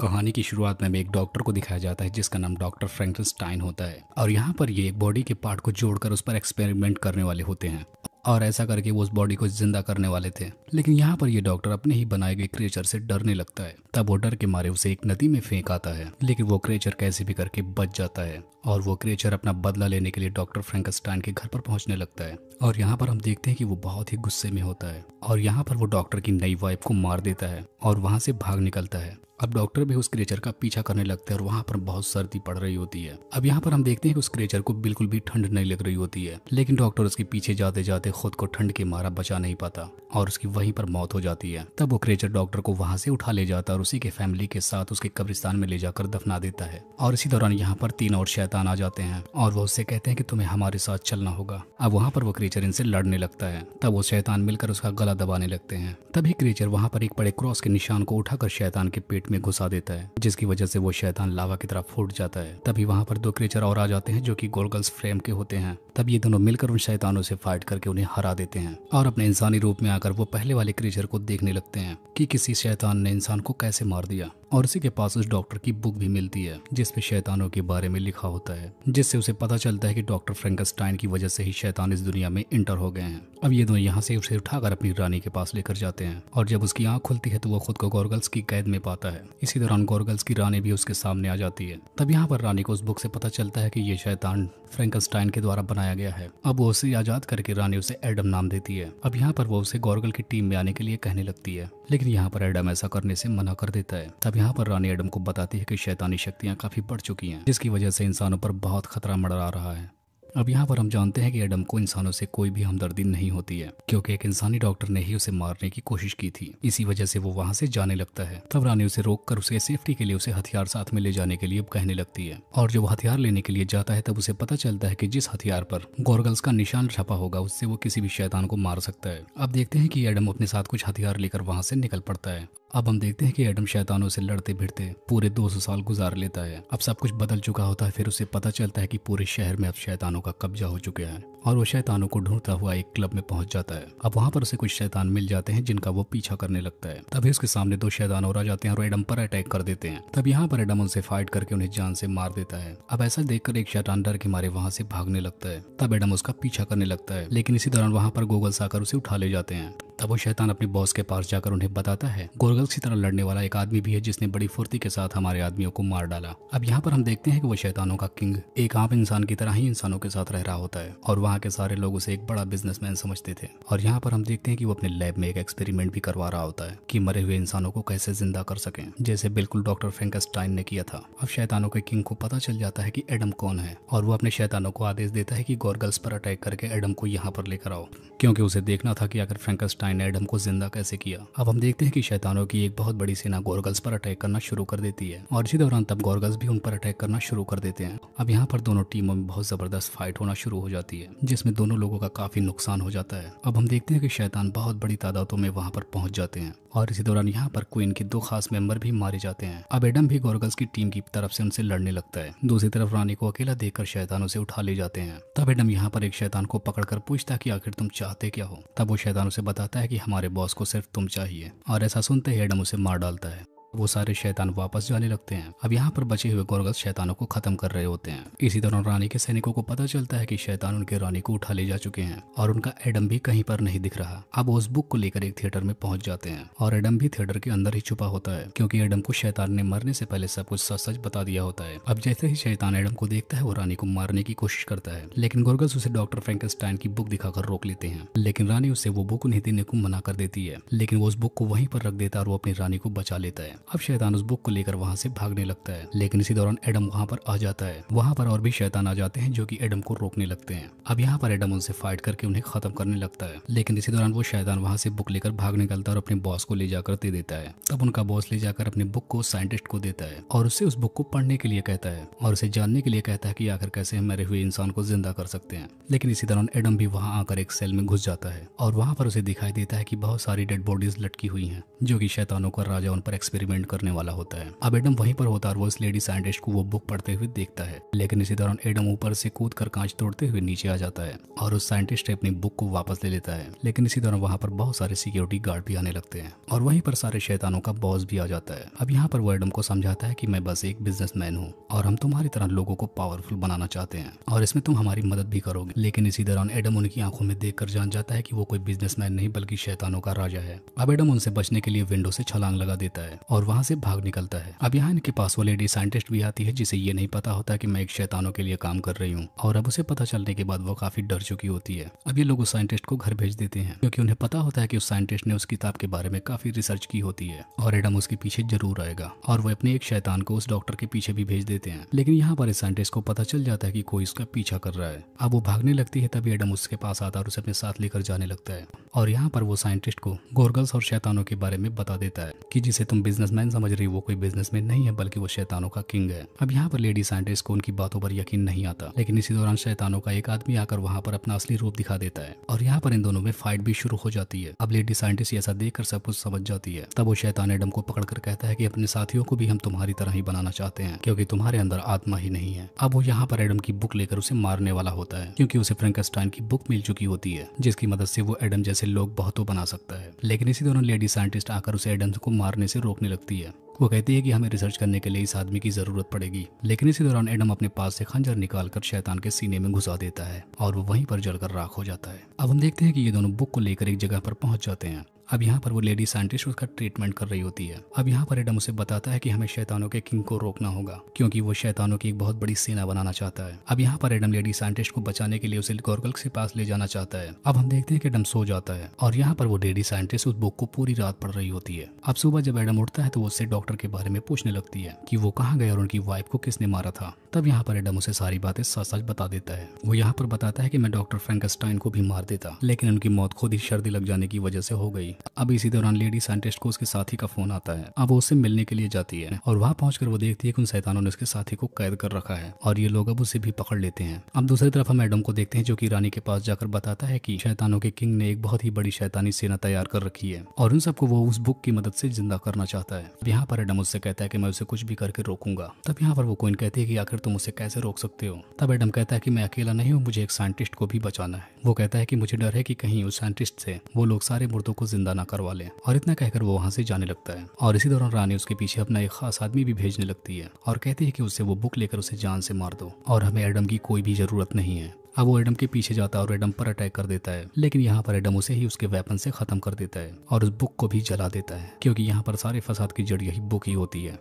कहानी की शुरुआत में एक डॉक्टर को दिखाया जाता है जिसका नाम डॉक्टर फ्रैंकस्टाइन होता है और यहाँ पर ये एक बॉडी के पार्ट को जोड़कर उस पर एक्सपेरिमेंट करने वाले होते हैं और ऐसा करके वो उस बॉडी को जिंदा करने वाले थे लेकिन यहाँ पर ये डॉक्टर अपने ही बनाए गए क्रेचर से डरने लगता है तब वो डर के मारे उसे एक नदी में फेंक आता है लेकिन वो क्रेचर कैसे भी करके बच जाता है और वो क्रेचर अपना बदला लेने के लिए डॉक्टर फ्रेंकस्टाइन के घर पर पहुंचने लगता है और यहाँ पर हम देखते हैं कि वो बहुत ही गुस्से में होता है और यहाँ पर वो डॉक्टर की नई वाइफ को मार देता है और वहाँ से भाग निकलता है अब डॉक्टर भी उस क्रेचर का पीछा करने लगते हैं और वहाँ पर बहुत सर्दी पड़ रही होती है अब यहाँ पर हम देखते हैं कि उस क्रेचर को बिल्कुल भी ठंड नहीं लग रही होती है लेकिन डॉक्टर उसके पीछे जाते जाते खुद को ठंड के मारा बचा नहीं पाता और उसकी वहीं पर मौत हो जाती है तब वो क्रेचर डॉक्टर को वहाँ से उठा ले जाता है और उसी के फैमिली के साथ उसके कब्रिस्तान में ले जाकर दफना देता है और इसी दौरान यहाँ पर तीन और शैतान आ जाते हैं और वो उससे कहते हैं कि तुम्हें हमारे साथ चलना होगा अब वहाँ पर वो क्रेचर इनसे लड़ने लगता है तब वो शैतान मिलकर उसका गला दबाने लगते हैं तभी क्रेचर वहाँ पर एक बड़े क्रॉस के निशान को उठाकर शैतान के पेट में घुसा देता है जिसकी वजह से वो शैतान लावा की तरफ फूट जाता है तभी वहाँ पर दो क्रेचर और आ जाते हैं जो की गोलगल्स फ्रेम के होते हैं तब ये दोनों मिलकर उन शैतानों से फाइट करके उन्हें हरा देते हैं और अपने इंसानी रूप में आकर वो पहले वाले क्रेचर को देखने लगते हैं कि किसी शैतान ने इंसान को कैसे मार दिया और उसी के पास उस डॉक्टर की बुक भी मिलती है जिसपे शैतानों के बारे में लिखा होता है जिससे उसे पता चलता है कि डॉक्टर फ्रेंकस्टाइन की वजह से ही शैतान इस दुनिया में इंटर हो गए हैं अब ये दोनों यहाँ से उसे उठाकर अपनी रानी के पास लेकर जाते हैं और जब उसकी आंख खुलती है तो वो खुद को गोरगल्स की कैद में पाता है इसी दौरान गोरगल्स की रानी भी उसके सामने आ जाती है तब यहाँ पर रानी को उस बुक से पता चलता है कि ये शैतान फ्रेंकस्टाइन के द्वारा बनाया गया है अब वो उसे आजाद करके रानी उसे एडम नाम देती है अब यहाँ पर वो उसे गोरगल की टीम में आने के लिए कहने लगती है लेकिन यहाँ पर एडम ऐसा करने से मना कर देता है तब यहाँ पर रानी एडम को बताती है कि शैतानी शक्तियाँ काफ़ी बढ़ चुकी हैं जिसकी वजह से इंसानों पर बहुत खतरा मंडरा रहा है अब यहाँ पर हम जानते हैं कि एडम को इंसानों से कोई भी हमदर्दी नहीं होती है क्योंकि एक इंसानी डॉक्टर ने ही उसे मारने की कोशिश की थी इसी वजह से वो वहाँ से जाने लगता है तब रानी उसे रोक कर उसे सेफ्टी के लिए उसे हथियार साथ में ले जाने के लिए कहने लगती है और जब हथियार लेने के लिए जाता है तब उसे पता चलता है की जिस हथियार पर गोरगल्स का निशान छपा होगा उससे वो किसी भी शैतान को मार सकता है अब देखते हैं की एडम अपने साथ कुछ हथियार लेकर वहाँ से निकल पड़ता है अब हम देखते हैं कि एडम शैतानों से लड़ते भिड़ते पूरे 200 साल गुजार लेता है अब सब कुछ बदल चुका होता है फिर उसे पता चलता है कि पूरे शहर में अब शैतानों का कब्जा हो चुका है और वो शैतानों को ढूंढता हुआ एक क्लब में पहुंच जाता है अब वहाँ पर उसे कुछ शैतान मिल जाते हैं जिनका वो पीछा करने लगता है तभी उसके सामने दो शैतान और आ जाते हैं और एडम पर अटैक कर देते हैं तब यहाँ पर एडम उनसे फाइट करके उन्हें जान से मार देता है अब ऐसा देखकर एक शैतान डर के मारे वहाँ से भागने लगता है तब एडम उसका पीछा करने लगता है लेकिन इसी दौरान वहाँ पर गोगल्स आकर उसे उठा ले जाते हैं तब वो शैतान अपने बॉस के पास जाकर उन्हें बताता है गोरगल्स की तरह लड़ने वाला एक आदमी भी है जिसने बड़ी फुर्ती के साथ हमारे आदमियों को मार डाला अब यहाँ पर हम देखते हैं कि वो शैतानों का किंग एक आम इंसान की तरह ही इंसानों के साथ रह रहा होता है और वहाँ के सारे लोग उसे एक बड़ा बिजनेसमैन समझते थे और यहाँ पर हम देखते हैं कि वो अपने लैब में एक एक्सपेरिमेंट भी करवा रहा होता है की मरे हुए इंसानों को कैसे जिंदा कर सके जैसे बिल्कुल डॉक्टर फ्रेंकस्टाइन ने किया था अब शैतानों के किंग को पता चल जाता है की एडम कौन है और वो अपने शैतानों को आदेश देता है की गोरगल्स पर अटैक करके एडम को यहाँ पर लेकर आओ क्योंकि उसे देखना था की अगर फ्रेंकस्ट आइंस्टाइन ने एडम को जिंदा कैसे किया अब हम देखते हैं कि शैतानों की एक बहुत बड़ी सेना गोरगल्स पर अटैक करना शुरू कर देती है और इसी दौरान तब गोरगल्स भी उन पर अटैक करना शुरू कर देते हैं अब यहाँ पर दोनों टीमों में बहुत जबरदस्त फाइट होना शुरू हो जाती है जिसमें दोनों लोगों का काफी नुकसान हो जाता है अब हम देखते हैं की शैतान बहुत बड़ी तादादों में वहाँ पर पहुंच जाते हैं और इसी दौरान यहाँ पर क्वीन के दो खास मेंबर भी मारे जाते हैं अब एडम भी गोरगल्स की टीम की तरफ से उनसे लड़ने लगता है दूसरी तरफ रानी को अकेला देखकर शैतानों से उठा ले जाते हैं तब एडम यहाँ पर एक शैतान को पकड़कर पूछता कि आखिर तुम चाहते क्या हो तब वो शैतानों से बताते बताता है कि हमारे बॉस को सिर्फ तुम चाहिए और ऐसा सुनते ही एडम उसे मार डालता है वो सारे शैतान वापस जाने लगते हैं अब यहाँ पर बचे हुए गोरगस शैतानों को खत्म कर रहे होते हैं इसी दौरान रानी के सैनिकों को पता चलता है कि शैतान उनके रानी को उठा ले जा चुके हैं और उनका एडम भी कहीं पर नहीं दिख रहा अब उस बुक को लेकर एक थिएटर में पहुंच जाते हैं और एडम भी थिएटर के अंदर ही छुपा होता है क्योंकि एडम को शैतान ने मरने से पहले सब कुछ सच सच बता दिया होता है अब जैसे ही शैतान एडम को देखता है वो रानी को मारने की कोशिश करता है लेकिन गोरगस उसे डॉक्टर फ्रेंकस्टाइन की बुक दिखाकर रोक लेते हैं लेकिन रानी उसे वो बुक नहीं देने को मना कर देती है लेकिन वो उस बुक को वहीं पर रख देता है और वो अपनी रानी को बचा लेता है अब शैतान उस बुक को लेकर वहाँ से भागने लगता है लेकिन इसी दौरान एडम वहाँ पर आ जाता है वहाँ पर और भी शैतान आ जाते हैं जो की एडम को रोकने लगते हैं अब यहाँ पर एडम उनसे फाइट करके उन्हें खत्म करने लगता है लेकिन इसी दौरान वो शैतान वहाँ से बुक लेकर भाग निकलता है और अपने बॉस को ले जाकर दे देता है तब उनका बॉस ले जाकर अपने बुक को साइंटिस्ट को देता है और उसे उस बुक को पढ़ने के लिए कहता है और उसे जानने के लिए कहता है कि आखिर कैसे हम मरे हुए इंसान को जिंदा कर सकते हैं लेकिन इसी दौरान एडम भी वहाँ आकर एक सेल में घुस जाता है और वहाँ पर उसे दिखाई देता है की बहुत सारी डेड बॉडीज लटकी हुई है जो की शैतानों का राजा उन पर एक्सपेरिमेंट सेगमेंट करने वाला होता है अब एडम वहीं पर होता है और वो इस लेडी साइंटिस्ट को वो बुक पढ़ते हुए देखता है लेकिन इसी दौरान एडम ऊपर से कूद कर कांच तोड़ते हुए नीचे आ जाता है और उस साइंटिस्ट अपनी बुक को वापस ले लेता है लेकिन इसी दौरान वहाँ पर बहुत सारे सिक्योरिटी गार्ड भी आने लगते हैं और वहीं पर सारे शैतानों का बॉस भी आ जाता है अब यहाँ पर वो एडम को समझाता है की मैं बस एक बिजनेस हूँ और हम तुम्हारी तरह लोगों को पावरफुल बनाना चाहते हैं और इसमें तुम हमारी मदद भी करोगे लेकिन इसी दौरान एडम उनकी आंखों में देखकर जान जाता है कि वो कोई बिजनेसमैन नहीं बल्कि शैतानों का राजा है अब एडम उनसे बचने के लिए विंडो से छलांग लगा देता है और और वहाँ से भाग निकलता है अब यहाँ इनके पास वो लेडी साइंटिस्ट भी आती है जिसे ये नहीं पता होता कि मैं एक शैतानों के लिए काम कर रही हूँ और अब उसे पता चलने के बाद वो काफी डर चुकी होती है अब ये लोग उस साइंटिस्ट को घर भेज देते हैं क्योंकि उन्हें पता होता है की उस साइंटिस्ट ने उस किताब के बारे में काफी रिसर्च की होती है और एडम उसके पीछे जरूर आएगा और वो अपने एक शैतान को उस डॉक्टर के पीछे भी भेज देते हैं लेकिन यहाँ पर इस साइंटिस्ट को पता चल जाता है कि कोई उसका पीछा कर रहा है अब वो भागने लगती है तभी एडम उसके पास आता है और उसे अपने साथ लेकर जाने लगता है और यहाँ पर वो साइंटिस्ट को गोरगल्स और शैतानों के बारे में बता देता है कि जिसे तुम बिजनेस बिजनेसमैन समझ रही वो कोई बिजनेसमैन नहीं है बल्कि वो शैतानों का किंग है अब यहाँ पर लेडी साइंटिस्ट को उनकी बातों पर यकीन नहीं आता लेकिन इसी दौरान शैतानों का एक आदमी आकर वहाँ पर अपना असली रूप दिखा देता है और यहाँ पर इन दोनों में फाइट भी शुरू हो जाती है अब लेडी साइंटिस्ट ऐसा देख सब कुछ समझ जाती है तब वो शैतान एडम को पकड़ कर कहता है की अपने साथियों को भी हम तुम्हारी तरह ही बनाना चाहते हैं क्योंकि तुम्हारे अंदर आत्मा ही नहीं है अब वो यहाँ पर एडम की बुक लेकर उसे मारने वाला होता है क्योंकि उसे फ्रेंकस्टाइन की बुक मिल चुकी होती है जिसकी मदद से वो एडम जैसे लोग बहुतों बना सकता है लेकिन इसी दौरान लेडी साइंटिस्ट आकर उसे एडम को मारने से रोकने लगती है वो कहती है कि हमें रिसर्च करने के लिए इस आदमी की जरूरत पड़ेगी लेकिन इसी दौरान एडम अपने पास से खंजर निकालकर शैतान के सीने में घुसा देता है और वो वहीं पर जलकर राख हो जाता है अब हम देखते हैं कि ये दोनों बुक को लेकर एक जगह पर पहुंच जाते हैं अब यहाँ पर वो लेडी साइंटिस्ट उसका ट्रीटमेंट कर रही होती है अब यहाँ पर एडम उसे बताता है कि हमें शैतानों के किंग को रोकना होगा क्योंकि वो शैतानों की एक बहुत बड़ी सेना बनाना चाहता है अब यहाँ पर एडम लेडी साइंटिस्ट को बचाने के लिए उसे गोरगल के पास ले जाना चाहता है अब हम देखते हैं कि एडम सो जाता है और यहाँ पर वो लेडी साइंटिस्ट उस बुक को पूरी रात पढ़ रही होती है अब सुबह जब एडम उठता है तो वो उससे डॉक्टर के बारे में पूछने लगती है की वो कहाँ गए और उनकी वाइफ को किसने मारा था तब यहाँ पर एडम उसे सारी बातें सच सच बता देता है वो यहाँ पर बताता है कि मैं डॉक्टर फ्रेंकस्टाइन को भी मार देता लेकिन उनकी मौत खुद ही सर्दी लग जाने की वजह से हो गई अब इसी दौरान लेडी साइंटिस्ट को उसके साथी का फोन आता है अब वो उसे मिलने के लिए जाती है और वहाँ पहुँच वो देखती है कि उन सैतानों ने उसके साथी को कैद कर रखा है और ये लोग अब उसे भी पकड़ लेते हैं अब दूसरी तरफ हम एडम को देखते हैं जो की रानी के पास जाकर बताता है की शैतानों के किंग ने एक बहुत ही बड़ी शैतानी सेना तैयार कर रखी है और उन सबको वो उस बुक की मदद से जिंदा करना चाहता है यहाँ पर एडम उससे कहता है की मैं उसे कुछ भी करके रोकूंगा तब यहाँ पर वो कोइन कहती है की आखिर तुम उसे कैसे रोक सकते हो तब एडम कहता है कि मैं अकेला नहीं हूँ मुझे एक साइंटिस्ट को भी बचाना है वो कहता है कि मुझे डर है कि कहीं उस साइंटिस्ट से वो लोग सारे मुर्दों को जिंदा ना करवा लें और इतना कहकर वो वहाँ से जाने लगता है और इसी दौरान रानी उसके पीछे अपना एक खास आदमी भी भेजने लगती है और कहती है की उससे वो बुक लेकर उसे जान से मार दो और हमें एडम की कोई भी जरूरत नहीं है अब वो एडम के पीछे जाता है और एडम पर अटैक कर देता है लेकिन यहाँ पर एडम उसे ही उसके वेपन से खत्म कर देता है और उस बुक को भी जला देता है क्योंकि यहाँ पर सारे फसाद की जड़ यही बुक ही होती है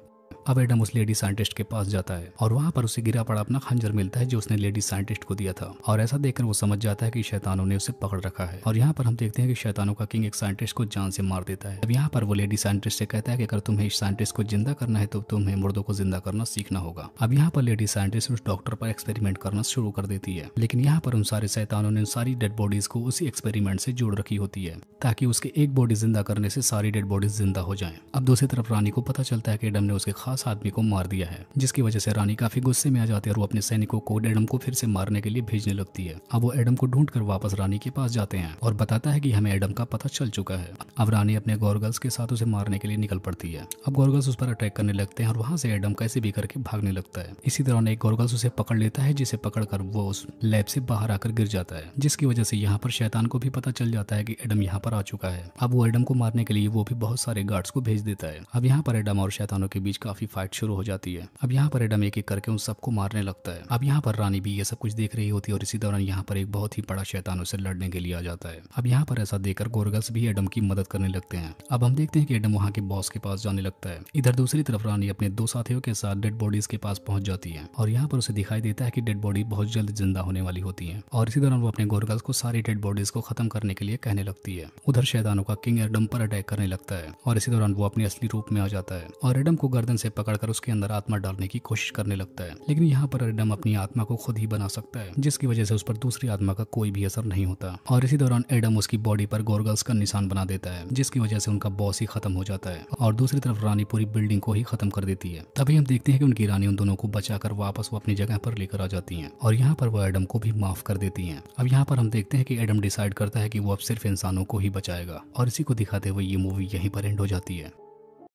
अब एडम उस लेडी साइंटिस्ट के पास जाता है और वहाँ पर उसे गिरा पड़ा अपना खंजर मिलता है जो उसने लेडी साइंटिस्ट को दिया था और ऐसा देखकर वो समझ जाता है कि शैतानों ने उसे पकड़ रखा है और यहाँ पर हम देखते हैं कि शैतानों का किंग एक साइंटिस्ट को जान से मार देता है अब यहाँ पर वो लेडी साइंटिस्ट से कहता है कि अगर तुम्हें इस साइंटिस्ट को जिंदा करना है तो तुम्हें मुर्दों को जिंदा करना सीखना होगा अब यहाँ पर लेडी साइंटिस्ट उस डॉक्टर पर एक्सपेरिमेंट करना शुरू कर देती है लेकिन यहाँ पर उन सारे शैतानों ने सारी डेड बॉडीज को उसी एक्सपेरिमेंट से जोड़ रखी होती है ताकि उसके एक बॉडी जिंदा करने से सारी डेड बॉडीज जिंदा हो जाए अब दूसरी तरफ रानी को पता चलता है कि एडम ने उसके खास खास आदमी को मार दिया है जिसकी वजह से रानी काफी गुस्से में आ जाती है और वो अपने सैनिकों को एडम को फिर से मारने के लिए भेजने लगती है अब वो एडम को ढूंढ कर वापस रानी के पास जाते हैं और बताता है की हमें एडम का पता चल चुका है अब रानी अपने गोरगल्स के साथ उसे मारने के लिए निकल पड़ती है अब गौरगल्स उस पर अटैक करने लगते हैं और वहाँ से एडम कैसे भी करके भागने लगता है इसी दौरान एक गोरगल्स उसे पकड़ लेता है जिसे पकड़कर वो उस लैब से बाहर आकर गिर जाता है जिसकी वजह से यहाँ पर शैतान को भी पता चल जाता है कि एडम यहाँ पर आ चुका है अब वो एडम को मारने के लिए वो भी बहुत सारे गार्ड्स को भेज देता है अब यहाँ पर एडम और शैतानों के बीच काफी काफी फाइट शुरू हो जाती है अब यहाँ पर एडम एक एक करके उन सबको मारने लगता है अब यहाँ पर रानी भी ये सब कुछ देख रही होती है और इसी दौरान यहाँ पर एक बहुत ही बड़ा शैतान उसे लड़ने के लिए आ जाता है अब यहाँ पर ऐसा देखकर गोरगल्स भी एडम की मदद करने लगते हैं अब हम देखते हैं कि एडम वहाँ के बॉस के पास जाने लगता है इधर दूसरी तरफ रानी अपने दो साथियों के साथ डेड बॉडीज के पास पहुंच जाती है और यहाँ पर उसे दिखाई देता है की डेड बॉडी बहुत जल्द जिंदा होने वाली होती है और इसी दौरान वो अपने गोरगल्स को सारी डेड बॉडीज को खत्म करने के लिए कहने लगती है उधर शैतानों का किंग एडम पर अटैक करने लगता है और इसी दौरान वो अपने असली रूप में आ जाता है और एडम को गर्दन से पकड़कर उसके अंदर आत्मा डालने की कोशिश करने लगता है लेकिन यहाँ पर एडम अपनी आत्मा को खुद ही बना सकता है जिसकी वजह से उस पर दूसरी आत्मा का कोई भी असर नहीं होता और इसी दौरान एडम उसकी बॉडी पर गोरगल्स का निशान बना देता है जिसकी वजह से उनका बॉस ही खत्म हो जाता है और दूसरी तरफ रानी पूरी बिल्डिंग को ही खत्म कर देती है तभी हम देखते हैं कि उनकी रानी उन दोनों को बचाकर वापस वो अपनी जगह पर लेकर आ जाती है और यहाँ पर वो एडम को भी माफ कर देती है अब यहाँ पर हम देखते हैं कि एडम डिसाइड करता है कि वो अब सिर्फ इंसानों को ही बचाएगा और इसी को दिखाते हुए ये मूवी यहीं पर एंड हो जाती है